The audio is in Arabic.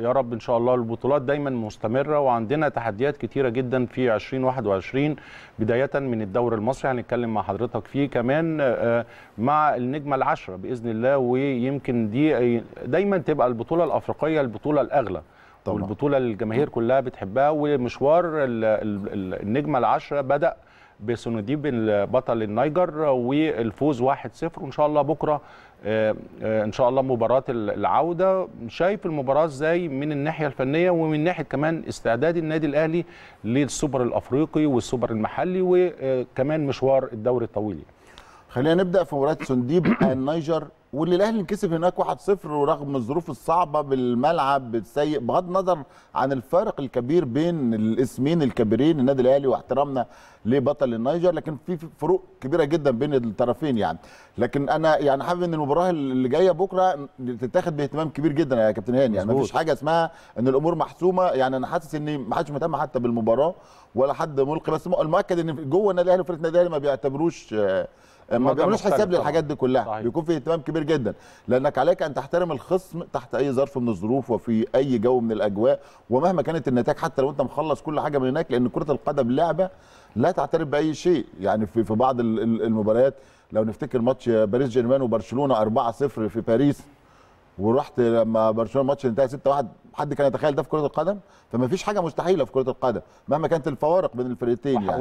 يا رب ان شاء الله البطولات دايما مستمره وعندنا تحديات كتيره جدا في 2021 بدايه من الدوري المصري هنتكلم مع حضرتك فيه كمان آه، آه، مع النجمه العشره باذن الله ويمكن دي دايما تبقى البطوله الافريقيه البطوله الاغلى طبعا. والبطوله الجماهير كلها بتحبها ومشوار النجمه العشره بدا بسنوديب البطل النيجر والفوز 1-0 وان شاء الله بكره آه، آه، ان شاء الله مباراه العوده شايف المباراه ازاي من الناحيه الفنيه ومن ناحيه كمان استعداد النادي الاهلي للسوبر الافريقي والسوبر المحلي وكمان مشوار الدوري الطويل يعني. خلينا نبدا في مباراه سنديب النيجر آه، واللي الاهلي كسب هناك 1-0 ورغم الظروف الصعبه بالملعب السيء بغض النظر عن الفارق الكبير بين الاسمين الكبيرين النادي الاهلي واحترامنا لبطل النيجر لكن في فروق كبيره جدا بين الطرفين يعني لكن انا يعني حابب ان المباراه اللي جايه بكره تتاخد باهتمام كبير جدا يا كابتن هاني يعني مفيش حاجه اسمها ان الامور محسومه يعني انا حاسس ان ما حدش مهتم حتى بالمباراه ولا حد ملقي بس المؤكد ان جوه النادي الاهلي وفرقه النادي الاهلي ما بيعتبروش آه، آه، ما بيعملوش حساب للحاجات دي كلها صحيح. بيكون في اهتمام كبير جدا لانك عليك ان تحترم الخصم تحت اي ظرف من الظروف وفي اي جو من الاجواء ومهما كانت النتائج حتى لو انت مخلص كل حاجه من هناك لان كره القدم لعبه لا تعترف باي شيء يعني في في بعض المباريات لو نفتكر ماتش باريس جيرمان وبرشلونه 4-0 في باريس ورحت لما برشلونه ماتش انتهى 6-1 حد كان يتخيل ده في كره القدم فما فيش حاجه مستحيله في كره القدم مهما كانت الفوارق بين الفرقتين يعني